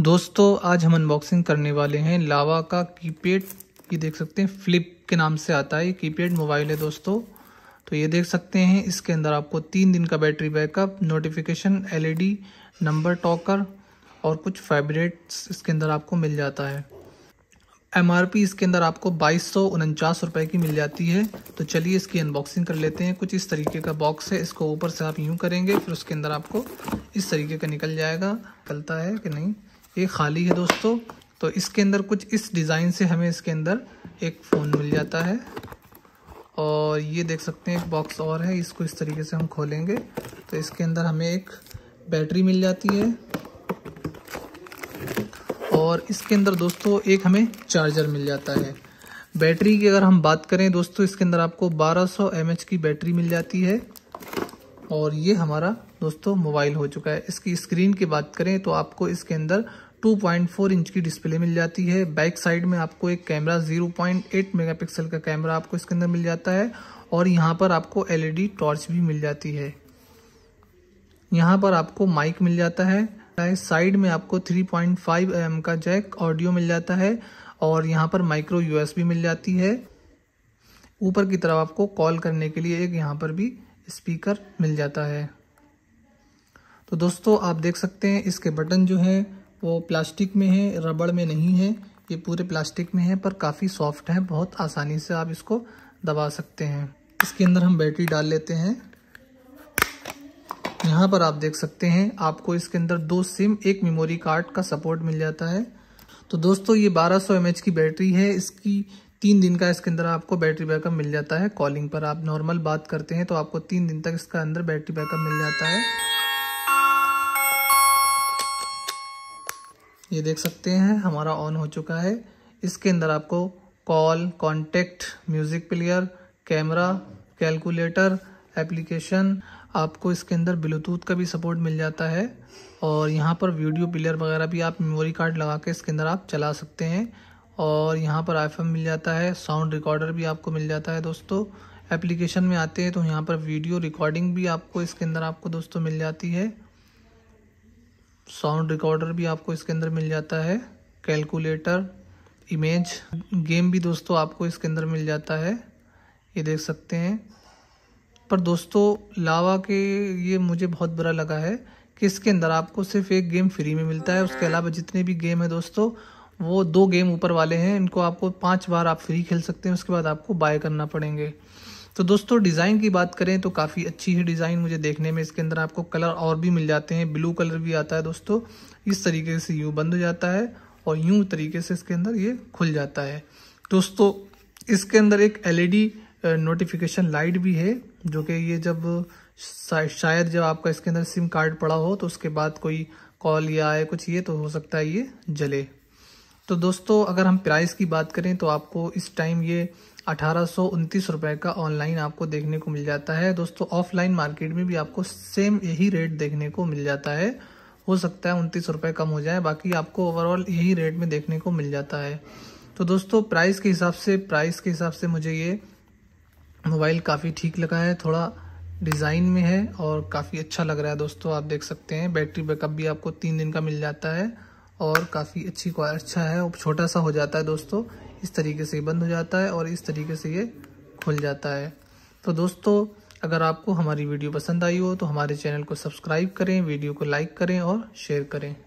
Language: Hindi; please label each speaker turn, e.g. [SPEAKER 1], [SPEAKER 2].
[SPEAKER 1] दोस्तों आज हम अनबॉक्सिंग करने वाले हैं लावा का कीपैड ये देख सकते हैं फ्लिप के नाम से आता है ये कीपैड मोबाइल है दोस्तों तो ये देख सकते हैं इसके अंदर आपको तीन दिन का battery backup notification LED number talker और कुछ फैबरेट्स इसके अंदर आपको मिल जाता है एम इसके अंदर आपको बाईस सौ की मिल जाती है तो चलिए इसकी अनबॉक्सिंग कर लेते हैं कुछ इस तरीके का बॉक्स है इसको ऊपर से आप यूँ करेंगे फिर उसके अंदर आपको इस तरीके का निकल जाएगा निकलता है कि नहीं ये खाली है दोस्तों तो इसके अंदर कुछ इस डिज़ाइन से हमें इसके अंदर एक फ़ोन मिल जाता है और ये देख सकते हैं एक बॉक्स और है इसको इस तरीके से हम खोलेंगे तो इसके अंदर हमें एक बैटरी मिल जाती है और इसके अंदर दोस्तों एक हमें चार्जर मिल जाता है बैटरी की अगर हम बात करें दोस्तों इसके अंदर आपको 1200 सौ की बैटरी मिल जाती है और ये हमारा दोस्तों मोबाइल हो चुका है इसकी स्क्रीन की बात करें तो आपको इसके अंदर 2.4 इंच की डिस्प्ले मिल जाती है बैक साइड में आपको एक कैमरा 0.8 मेगापिक्सल का कैमरा आपको इसके अंदर मिल जाता है और यहाँ पर आपको एलईडी टॉर्च भी मिल जाती है यहाँ पर आपको माइक मिल जाता है साइड में आपको 3.5 पॉइंट mm का जैक ऑडियो मिल जाता है और यहाँ पर माइक्रो यूएसबी मिल जाती है ऊपर की तरफ आपको कॉल करने के लिए एक यहाँ पर भी स्पीकर मिल जाता है तो दोस्तों आप देख सकते हैं इसके बटन जो हैं वो प्लास्टिक में हैं रबड़ में नहीं है ये पूरे प्लास्टिक में है पर काफ़ी सॉफ्ट है बहुत आसानी से आप इसको दबा सकते हैं इसके अंदर हम बैटरी डाल लेते हैं यहाँ पर आप देख सकते हैं आपको इसके अंदर दो सिम एक मेमोरी कार्ड का सपोर्ट मिल जाता है तो दोस्तों ये 1200 सौ की बैटरी है इसकी तीन दिन का इसके अंदर आपको बैटरी बैकअप मिल जाता है कॉलिंग पर आप नॉर्मल बात करते हैं तो आपको तीन दिन तक इसका अंदर बैटरी बैकअप मिल जाता है ये देख सकते हैं हमारा ऑन हो चुका है इसके अंदर आपको call contact music player camera calculator application आपको इसके अंदर ब्लूटूथ का भी सपोर्ट मिल जाता है और यहाँ पर वीडियो प्लेयर वगैरह भी आप मेमोरी कार्ड लगा के इसके अंदर आप चला सकते हैं और यहाँ पर आईफोन मिल जाता है साउंड रिकॉर्डर भी आपको मिल जाता है दोस्तों एप्लीकेशन में आते हैं तो यहाँ पर वीडियो रिकॉर्डिंग भी आपको इसके अंदर आपको दोस्तों मिल जाती है साउंड रिकॉर्डर भी आपको इसके अंदर मिल जाता है कैलकुलेटर इमेज गेम भी दोस्तों आपको इसके अंदर मिल जाता है ये देख सकते हैं पर दोस्तों लावा के ये मुझे बहुत बुरा लगा है कि इसके अंदर आपको सिर्फ एक गेम फ्री में मिलता है उसके अलावा जितने भी गेम है दोस्तों वो दो गेम ऊपर वाले हैं इनको आपको पाँच बार आप फ्री खेल सकते हैं उसके बाद आपको बाय करना पड़ेंगे तो दोस्तों डिज़ाइन की बात करें तो काफ़ी अच्छी है डिज़ाइन मुझे देखने में इसके अंदर आपको कलर और भी मिल जाते हैं ब्लू कलर भी आता है दोस्तों इस तरीके से यूँ बंद हो जाता है और यूँ तरीके से इसके अंदर ये खुल जाता है दोस्तों इसके अंदर एक एल नोटिफिकेशन लाइट भी है जो कि ये जब शायद जब आपका इसके अंदर सिम कार्ड पड़ा हो तो उसके बाद कोई कॉल या आए कुछ ये तो हो सकता है ये जले तो दोस्तों अगर हम प्राइस की बात करें तो आपको इस टाइम ये अठारह सौ रुपये का ऑनलाइन आपको देखने को मिल जाता है दोस्तों ऑफलाइन मार्केट में भी आपको सेम यही रेट देखने को मिल जाता है हो सकता है उनतीस रुपए कम हो जाए बाकी आपको ओवरऑल यही रेट में देखने को मिल जाता है तो दोस्तों प्राइस के हिसाब से प्राइस के हिसाब से मुझे ये मोबाइल काफ़ी ठीक लगा है थोड़ा डिज़ाइन में है और काफ़ी अच्छा लग रहा है दोस्तों आप देख सकते हैं बैटरी बैकअप भी आपको तीन दिन का मिल जाता है और काफ़ी अच्छी अच्छा है छोटा सा हो जाता है दोस्तों इस तरीके से बंद हो जाता है और इस तरीके से ये खुल जाता है तो दोस्तों अगर आपको हमारी वीडियो पसंद आई हो तो हमारे चैनल को सब्सक्राइब करें वीडियो को लाइक करें और शेयर करें